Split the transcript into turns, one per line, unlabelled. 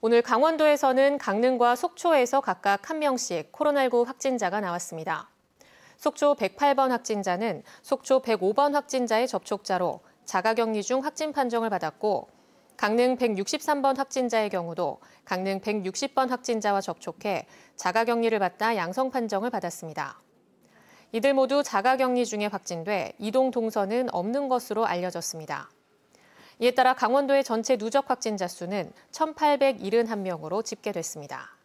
오늘 강원도에서는 강릉과 속초에서 각각 한명씩 코로나19 확진자가 나왔습니다. 속초 108번 확진자는 속초 105번 확진자의 접촉자로 자가격리 중 확진 판정을 받았고 강릉 163번 확진자의 경우도 강릉 160번 확진자와 접촉해 자가격리를 받다 양성 판정을 받았습니다. 이들 모두 자가격리 중에 확진돼 이동 동선은 없는 것으로 알려졌습니다. 이에 따라 강원도의 전체 누적 확진자 수는 1,871명으로 집계됐습니다.